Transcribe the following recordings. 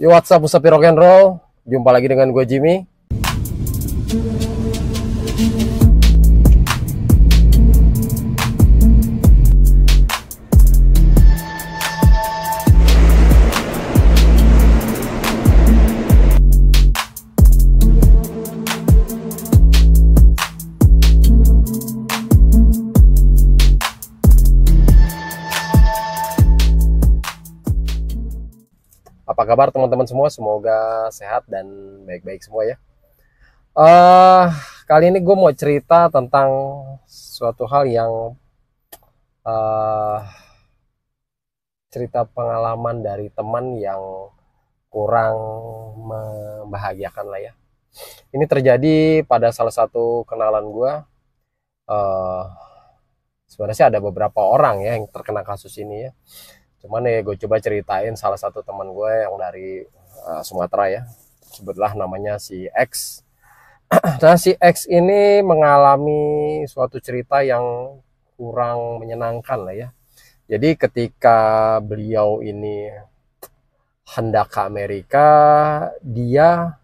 Yo WhatsApp up rock roll Jumpa lagi dengan gue Jimmy kabar teman-teman semua? Semoga sehat dan baik-baik semua ya. Uh, kali ini gue mau cerita tentang suatu hal yang uh, cerita pengalaman dari teman yang kurang membahagiakan lah ya. Ini terjadi pada salah satu kenalan gue. Uh, sebenarnya ada beberapa orang ya yang terkena kasus ini ya cuman ya gue coba ceritain salah satu teman gue yang dari uh, Sumatera ya sebutlah namanya si X nah si X ini mengalami suatu cerita yang kurang menyenangkan lah ya jadi ketika beliau ini hendak ke Amerika dia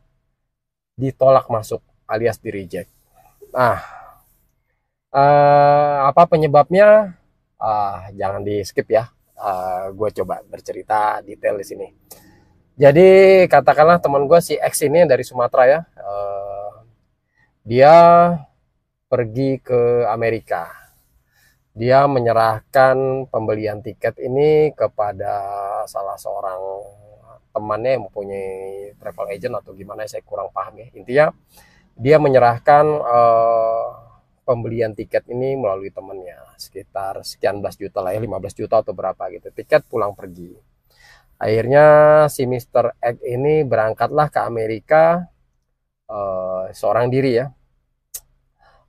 ditolak masuk alias di reject nah uh, apa penyebabnya uh, jangan di skip ya Eh, gue coba bercerita detail di sini. Jadi katakanlah teman gue si X ini dari Sumatera ya, uh, dia pergi ke Amerika. Dia menyerahkan pembelian tiket ini kepada salah seorang temannya yang mempunyai travel agent atau gimana saya kurang paham ya. Intinya dia menyerahkan uh, pembelian tiket ini melalui temennya sekitar sekian belas juta lah ya 15 hmm. juta atau berapa gitu tiket pulang pergi akhirnya si Mr. X ini berangkatlah ke Amerika uh, seorang diri ya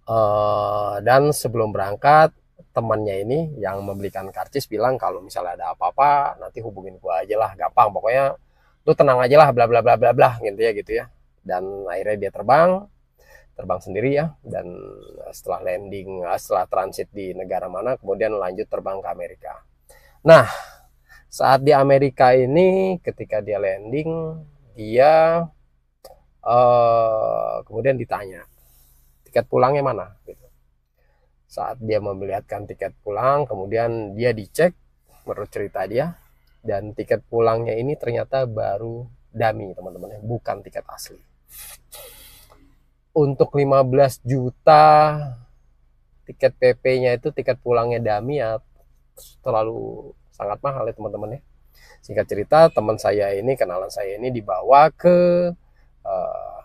uh, dan sebelum berangkat temannya ini yang membelikan karcis bilang kalau misalnya ada apa-apa nanti hubungin gua aja lah gampang pokoknya lu tenang aja lah bla bla bla bla bla gitu ya gitu ya dan akhirnya dia terbang terbang sendiri ya dan setelah landing eh, setelah transit di negara mana kemudian lanjut terbang ke Amerika. Nah, saat di Amerika ini ketika dia landing dia uh, kemudian ditanya tiket pulangnya mana gitu. Saat dia memperlihatkan tiket pulang kemudian dia dicek menurut cerita dia dan tiket pulangnya ini ternyata baru dami teman-teman bukan tiket asli untuk 15 juta tiket PP-nya itu tiket pulangnya dami ya terlalu sangat mahal ya teman-teman ya. Singkat cerita teman saya ini kenalan saya ini dibawa ke uh,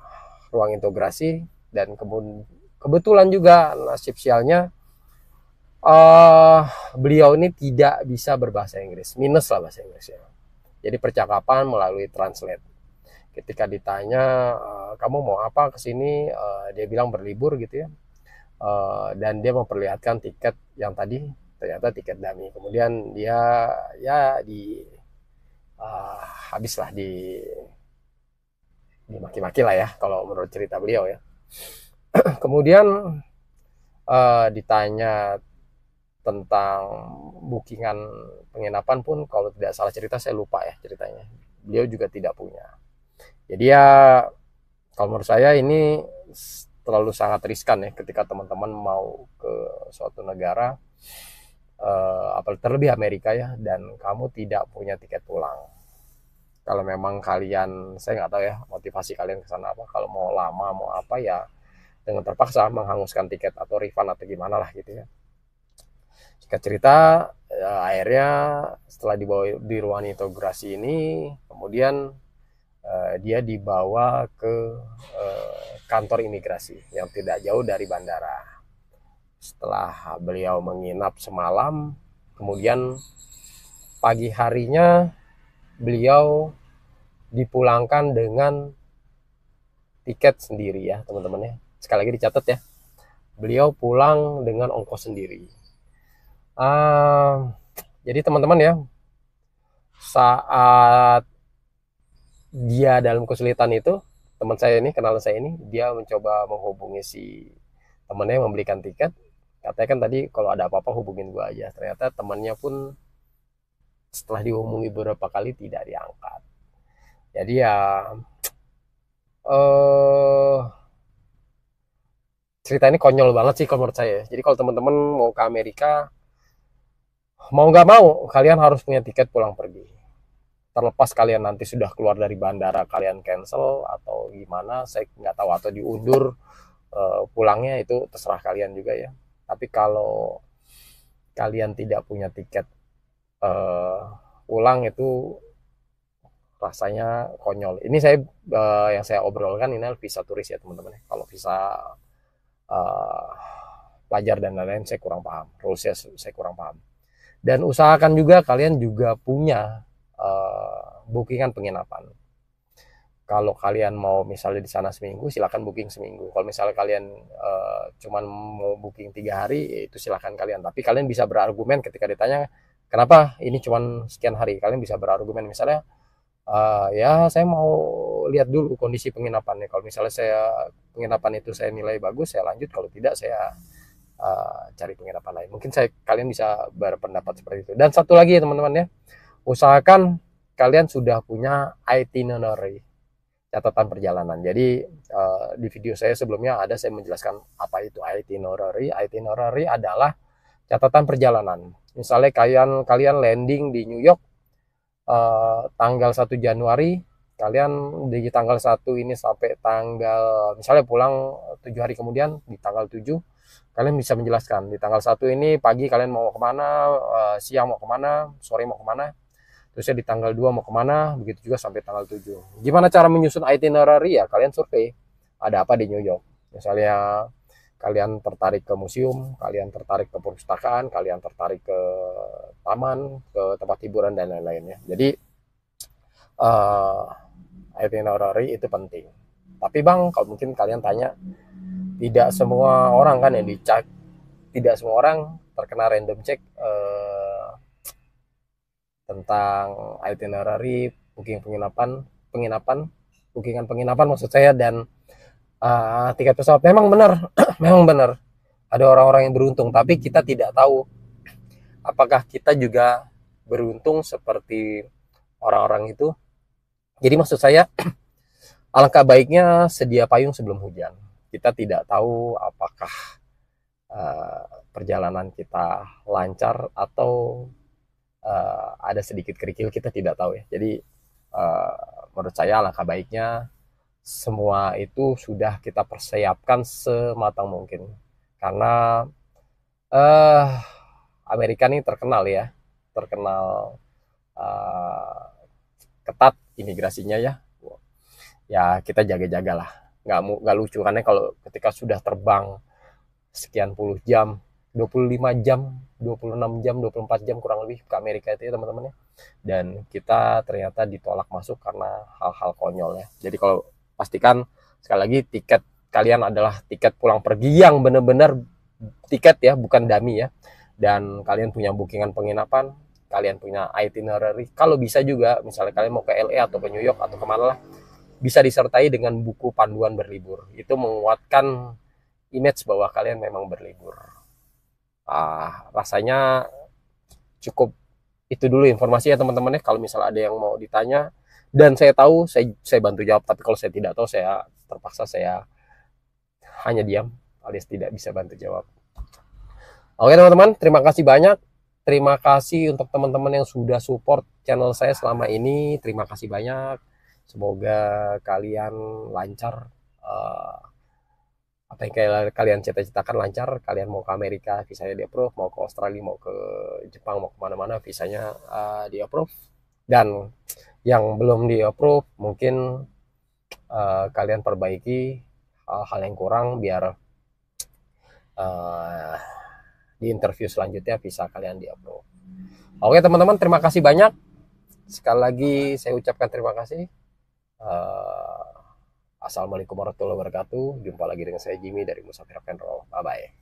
ruang integrasi dan kebun kebetulan juga nasib sialnya uh, beliau ini tidak bisa berbahasa Inggris minus lah bahasa Inggrisnya. Jadi percakapan melalui translate ketika ditanya eh, kamu mau apa ke sini eh, dia bilang berlibur gitu ya eh, dan dia memperlihatkan tiket yang tadi ternyata tiket dami kemudian dia ya di uh, habislah di dimaki-maki lah ya kalau menurut cerita beliau ya kemudian uh, ditanya tentang bookingan penginapan pun kalau tidak salah cerita saya lupa ya ceritanya beliau juga tidak punya jadi ya kalau menurut saya ini terlalu sangat riskan ya ketika teman-teman mau ke suatu negara uh, terlebih Amerika ya dan kamu tidak punya tiket pulang. Kalau memang kalian saya nggak tahu ya motivasi kalian ke sana apa kalau mau lama mau apa ya dengan terpaksa menghanguskan tiket atau refund atau gimana lah gitu ya. Jika cerita ya, akhirnya setelah dibawa di ruang integrasi ini kemudian Eh, dia dibawa ke uh, kantor imigrasi yang tidak jauh dari bandara. Setelah beliau menginap semalam, kemudian pagi harinya beliau dipulangkan dengan tiket sendiri ya teman-teman ya. Sekali lagi dicatat ya. Beliau pulang dengan ongkos sendiri. Uh, jadi teman-teman ya, saat dia dalam kesulitan itu teman saya ini kenal saya ini dia mencoba menghubungi si temannya yang membelikan tiket katanya kan tadi kalau ada apa-apa hubungin gue aja ternyata temannya pun setelah dihubungi beberapa kali tidak diangkat jadi ya eh cerita ini konyol banget sih kalau menurut saya jadi kalau teman-teman mau ke Amerika mau nggak mau kalian harus punya tiket pulang pergi terlepas kalian nanti sudah keluar dari bandara kalian cancel atau gimana saya nggak tahu atau diundur uh, pulangnya itu terserah kalian juga ya tapi kalau kalian tidak punya tiket uh, pulang itu rasanya konyol ini saya uh, yang saya obrolkan ini visa turis ya teman-teman ya. kalau visa uh, pelajar dan lain-lain saya kurang paham rulesnya saya kurang paham dan usahakan juga kalian juga punya bookingan penginapan. Kalau kalian mau misalnya di sana seminggu, silakan booking seminggu. Kalau misalnya kalian uh, cuman mau booking tiga hari, itu silakan kalian. Tapi kalian bisa berargumen ketika ditanya, kenapa ini cuman sekian hari? Kalian bisa berargumen misalnya, uh, ya saya mau lihat dulu kondisi penginapannya kalau misalnya saya penginapan itu saya nilai bagus saya lanjut kalau tidak saya uh, cari penginapan lain mungkin saya kalian bisa berpendapat seperti itu dan satu lagi ya teman-teman ya usahakan kalian sudah punya itinerary catatan perjalanan. Jadi uh, di video saya sebelumnya ada saya menjelaskan apa itu itinerary. Itinerary adalah catatan perjalanan. Misalnya kalian kalian landing di New York uh, tanggal 1 Januari, kalian di tanggal 1 ini sampai tanggal misalnya pulang 7 hari kemudian di tanggal 7 kalian bisa menjelaskan di tanggal 1 ini pagi kalian mau kemana, uh, siang mau kemana, sore mau kemana, terusnya di tanggal 2 mau kemana begitu juga sampai tanggal 7 gimana cara menyusun itinerary ya kalian survei ada apa di New York misalnya kalian tertarik ke museum kalian tertarik ke perpustakaan kalian tertarik ke taman ke tempat hiburan dan lain-lainnya jadi uh, itinerary itu penting tapi bang kalau mungkin kalian tanya tidak semua orang kan yang dicek tidak semua orang terkena random check uh, tentang itinerary, booking penginapan, penginapan, bookingan penginapan maksud saya dan uh, tiket pesawat. Memang benar, memang benar. Ada orang-orang yang beruntung, tapi kita tidak tahu apakah kita juga beruntung seperti orang-orang itu. Jadi maksud saya alangkah baiknya sedia payung sebelum hujan. Kita tidak tahu apakah uh, perjalanan kita lancar atau uh, ada sedikit kerikil kita tidak tahu ya. Jadi uh, menurut saya langkah baiknya semua itu sudah kita persiapkan sematang mungkin karena uh, Amerika ini terkenal ya, terkenal uh, ketat imigrasinya ya. Ya kita jaga-jagalah. Gak nggak lucu karena kalau ketika sudah terbang sekian puluh jam 25 jam 26 jam 24 jam kurang lebih ke Amerika itu ya teman-teman ya dan kita ternyata ditolak masuk karena hal-hal konyol ya jadi kalau pastikan sekali lagi tiket kalian adalah tiket pulang pergi yang benar-benar tiket ya bukan dami ya dan kalian punya bookingan penginapan kalian punya itinerary kalau bisa juga misalnya kalian mau ke LA atau ke New York atau kemana lah bisa disertai dengan buku panduan berlibur itu menguatkan image bahwa kalian memang berlibur uh, rasanya cukup itu dulu informasi ya teman-teman ya kalau misalnya ada yang mau ditanya dan saya tahu saya saya bantu jawab tapi kalau saya tidak tahu saya terpaksa saya hanya diam alias tidak bisa bantu jawab oke teman-teman terima kasih banyak terima kasih untuk teman-teman yang sudah support channel saya selama ini terima kasih banyak semoga kalian lancar uh, apa yang kalian cita-citakan lancar, kalian mau ke Amerika visanya di approve, mau ke Australia, mau ke Jepang, mau kemana-mana visanya uh, ah, di approve. Dan yang belum di approve mungkin uh, kalian perbaiki hal-hal yang kurang biar uh, di interview selanjutnya bisa kalian di approve. Oke teman-teman terima kasih banyak. Sekali lagi saya ucapkan terima kasih. Uh, Assalamualaikum warahmatullahi wabarakatuh. Jumpa lagi dengan saya Jimmy dari Musafir Rock and Roll. Bye bye.